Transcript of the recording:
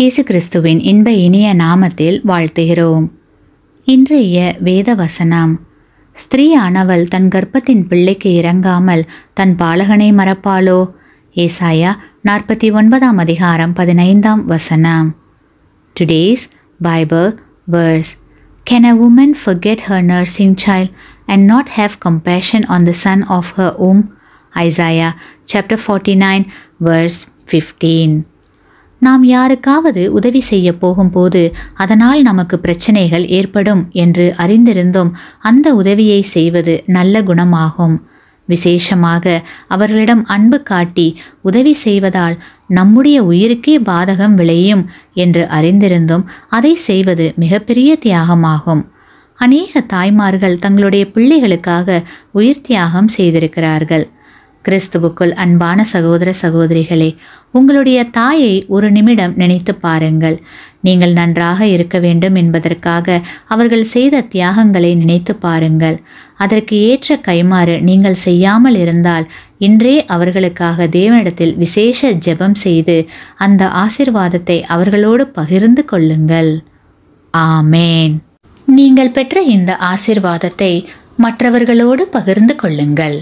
இயேசு கிறிஸ்துவின் இன்ப இனிய நாமத்தில் வாழ்த்துகிறோம் இன்றைய வேத வசனம் ஸ்திரீயானவள் தன் கர்ப்பத்தின் பிள்ளைக்கு இறங்காமல் தன் பாலகனை மறப்பாளோ ஏசாயா நாற்பத்தி ஒன்பதாம் அதிகாரம் பதினைந்தாம் வசனம் today's Bible verse can a woman forget her nursing child and not have compassion on the son of her um Isaiah chapter forty nine verse fifteen நாம் யாருக்காவது உதவி செய்ய போகும்போது அதனால் நமக்கு பிரச்சனைகள் ஏற்படும் என்று அறிந்திருந்தும் அந்த உதவியை செய்வது நல்ல குணமாகும் விசேஷமாக அவர்களிடம் அன்பு காட்டி உதவி செய்வதால் நம்முடைய உயிருக்கே பாதகம் விளையும் என்று அறிந்திருந்தும் அதை செய்வது மிகப்பெரிய தியாகமாகும் அநேக தாய்மார்கள் தங்களுடைய பிள்ளைகளுக்காக உயிர் தியாகம் செய்திருக்கிறார்கள் கிறிஸ்துவுக்குள் அன்பான சகோதர சகோதரிகளே உங்களுடைய தாயை ஒரு நிமிடம் நினைத்து பாருங்கள் நீங்கள் நன்றாக இருக்க வேண்டும் என்பதற்காக அவர்கள் செய்த தியாகங்களை நினைத்து பாருங்கள் அதற்கு ஏற்ற கைமாறு நீங்கள் செய்யாமல் இருந்தால் இன்றே அவர்களுக்காக தேவனிடத்தில் விசேஷ ஜெபம் செய்து அந்த ஆசிர்வாதத்தை அவர்களோடு பகிர்ந்து கொள்ளுங்கள் ஆமேன் நீங்கள் பெற்ற இந்த ஆசிர்வாதத்தை மற்றவர்களோடு பகிர்ந்து கொள்ளுங்கள்